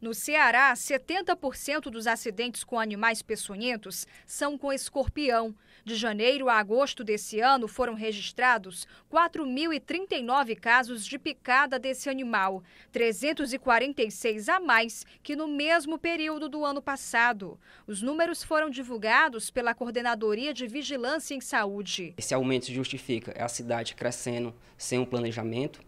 No Ceará, 70% dos acidentes com animais peçonhentos são com escorpião. De janeiro a agosto desse ano, foram registrados 4.039 casos de picada desse animal, 346 a mais que no mesmo período do ano passado. Os números foram divulgados pela Coordenadoria de Vigilância em Saúde. Esse aumento se justifica é a cidade crescendo sem um planejamento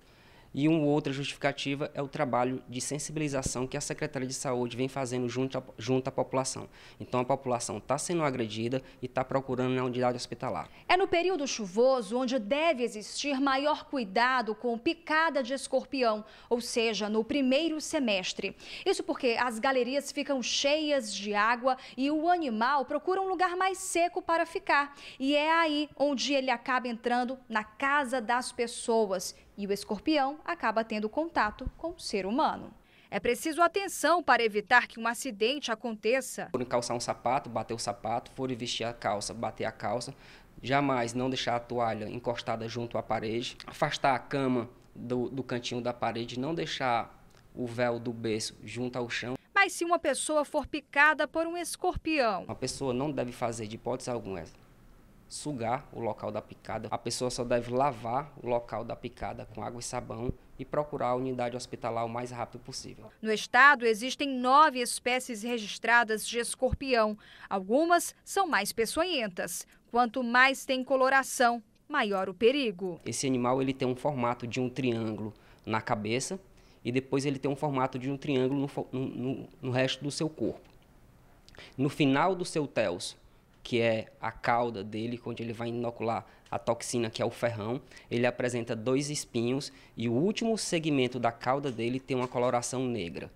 e uma outra justificativa é o trabalho de sensibilização que a Secretaria de Saúde vem fazendo junto à, junto à população. Então, a população está sendo agredida e está procurando na unidade hospitalar. É no período chuvoso onde deve existir maior cuidado com picada de escorpião, ou seja, no primeiro semestre. Isso porque as galerias ficam cheias de água e o animal procura um lugar mais seco para ficar. E é aí onde ele acaba entrando na casa das pessoas e o escorpião acaba tendo contato com o ser humano. É preciso atenção para evitar que um acidente aconteça. Por calçar um sapato, bater o sapato, for vestir a calça, bater a calça, jamais não deixar a toalha encostada junto à parede, afastar a cama do, do cantinho da parede, não deixar o véu do berço junto ao chão. Mas se uma pessoa for picada por um escorpião? Uma pessoa não deve fazer de hipótese alguma sugar o local da picada. A pessoa só deve lavar o local da picada com água e sabão e procurar a unidade hospitalar o mais rápido possível. No estado, existem nove espécies registradas de escorpião. Algumas são mais peçonhentas. Quanto mais tem coloração, maior o perigo. Esse animal ele tem um formato de um triângulo na cabeça e depois ele tem um formato de um triângulo no, no, no resto do seu corpo. No final do seu telso, que é a cauda dele, é onde ele vai inocular a toxina, que é o ferrão. Ele apresenta dois espinhos e o último segmento da cauda dele tem uma coloração negra.